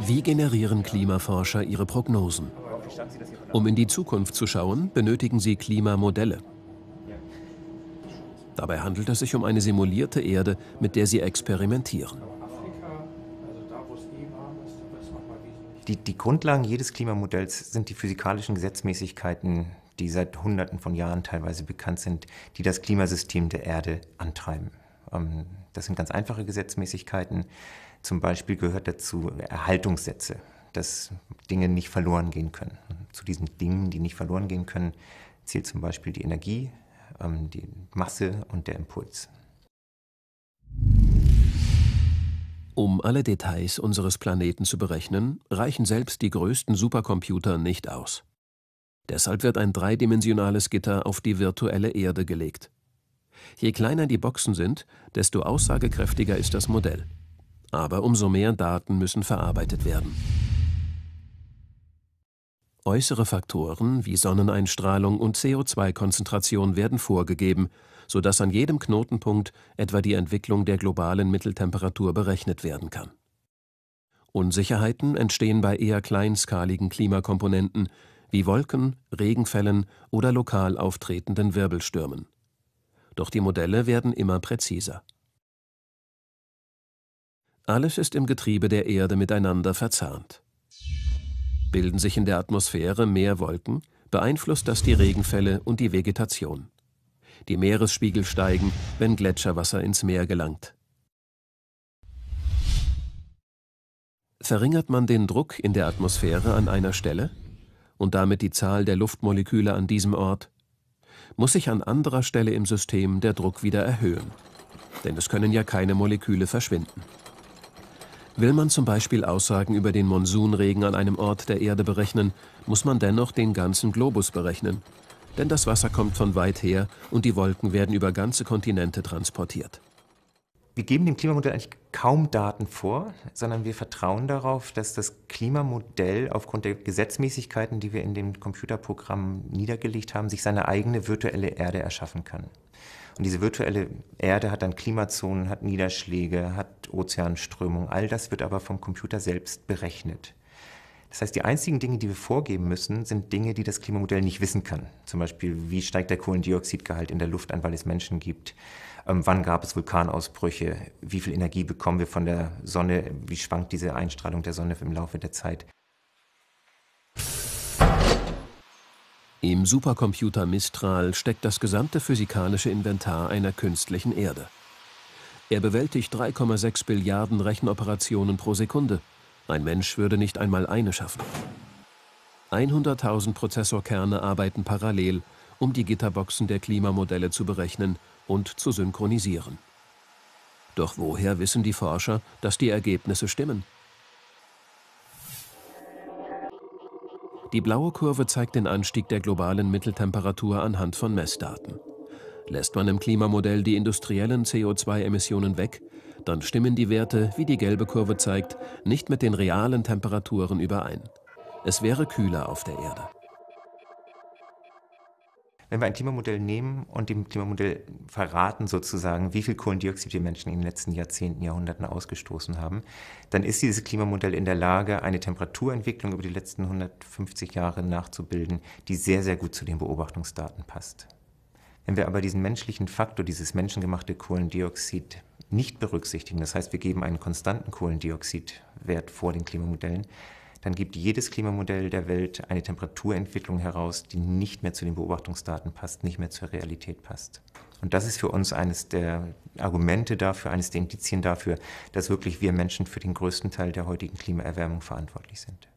Wie generieren Klimaforscher ihre Prognosen? Um in die Zukunft zu schauen, benötigen sie Klimamodelle. Dabei handelt es sich um eine simulierte Erde, mit der sie experimentieren. Die, die Grundlagen jedes Klimamodells sind die physikalischen Gesetzmäßigkeiten, die seit Hunderten von Jahren teilweise bekannt sind, die das Klimasystem der Erde antreiben. Ähm, das sind ganz einfache Gesetzmäßigkeiten. Zum Beispiel gehört dazu Erhaltungssätze, dass Dinge nicht verloren gehen können. Zu diesen Dingen, die nicht verloren gehen können, zählt zum Beispiel die Energie, ähm, die Masse und der Impuls. Um alle Details unseres Planeten zu berechnen, reichen selbst die größten Supercomputer nicht aus. Deshalb wird ein dreidimensionales Gitter auf die virtuelle Erde gelegt. Je kleiner die Boxen sind, desto aussagekräftiger ist das Modell aber umso mehr Daten müssen verarbeitet werden. Äußere Faktoren wie Sonneneinstrahlung und CO2-Konzentration werden vorgegeben, sodass an jedem Knotenpunkt etwa die Entwicklung der globalen Mitteltemperatur berechnet werden kann. Unsicherheiten entstehen bei eher kleinskaligen Klimakomponenten wie Wolken, Regenfällen oder lokal auftretenden Wirbelstürmen. Doch die Modelle werden immer präziser. Alles ist im Getriebe der Erde miteinander verzahnt. Bilden sich in der Atmosphäre mehr Wolken, beeinflusst das die Regenfälle und die Vegetation. Die Meeresspiegel steigen, wenn Gletscherwasser ins Meer gelangt. Verringert man den Druck in der Atmosphäre an einer Stelle und damit die Zahl der Luftmoleküle an diesem Ort, muss sich an anderer Stelle im System der Druck wieder erhöhen. Denn es können ja keine Moleküle verschwinden. Will man zum Beispiel Aussagen über den Monsunregen an einem Ort der Erde berechnen, muss man dennoch den ganzen Globus berechnen. Denn das Wasser kommt von weit her und die Wolken werden über ganze Kontinente transportiert. Wir geben dem Klimamodell eigentlich kaum Daten vor, sondern wir vertrauen darauf, dass das Klimamodell aufgrund der Gesetzmäßigkeiten, die wir in dem Computerprogramm niedergelegt haben, sich seine eigene virtuelle Erde erschaffen kann. Und diese virtuelle Erde hat dann Klimazonen, hat Niederschläge, hat Ozeanströmung. All das wird aber vom Computer selbst berechnet. Das heißt, die einzigen Dinge, die wir vorgeben müssen, sind Dinge, die das Klimamodell nicht wissen kann. Zum Beispiel, wie steigt der Kohlendioxidgehalt in der Luft an, weil es Menschen gibt? Ähm, wann gab es Vulkanausbrüche? Wie viel Energie bekommen wir von der Sonne? Wie schwankt diese Einstrahlung der Sonne im Laufe der Zeit? Im Supercomputer Mistral steckt das gesamte physikalische Inventar einer künstlichen Erde. Er bewältigt 3,6 Billiarden Rechenoperationen pro Sekunde ein Mensch würde nicht einmal eine schaffen. 100.000 Prozessorkerne arbeiten parallel, um die Gitterboxen der Klimamodelle zu berechnen und zu synchronisieren. Doch woher wissen die Forscher, dass die Ergebnisse stimmen? Die blaue Kurve zeigt den Anstieg der globalen Mitteltemperatur anhand von Messdaten. Lässt man im Klimamodell die industriellen CO2-Emissionen weg, dann stimmen die Werte, wie die gelbe Kurve zeigt, nicht mit den realen Temperaturen überein. Es wäre kühler auf der Erde. Wenn wir ein Klimamodell nehmen und dem Klimamodell verraten sozusagen, wie viel Kohlendioxid die Menschen in den letzten Jahrzehnten, Jahrhunderten ausgestoßen haben, dann ist dieses Klimamodell in der Lage, eine Temperaturentwicklung über die letzten 150 Jahre nachzubilden, die sehr, sehr gut zu den Beobachtungsdaten passt. Wenn wir aber diesen menschlichen Faktor, dieses menschengemachte Kohlendioxid nicht berücksichtigen, das heißt, wir geben einen konstanten Kohlendioxidwert vor den Klimamodellen, dann gibt jedes Klimamodell der Welt eine Temperaturentwicklung heraus, die nicht mehr zu den Beobachtungsdaten passt, nicht mehr zur Realität passt. Und das ist für uns eines der Argumente dafür, eines der Indizien dafür, dass wirklich wir Menschen für den größten Teil der heutigen Klimaerwärmung verantwortlich sind.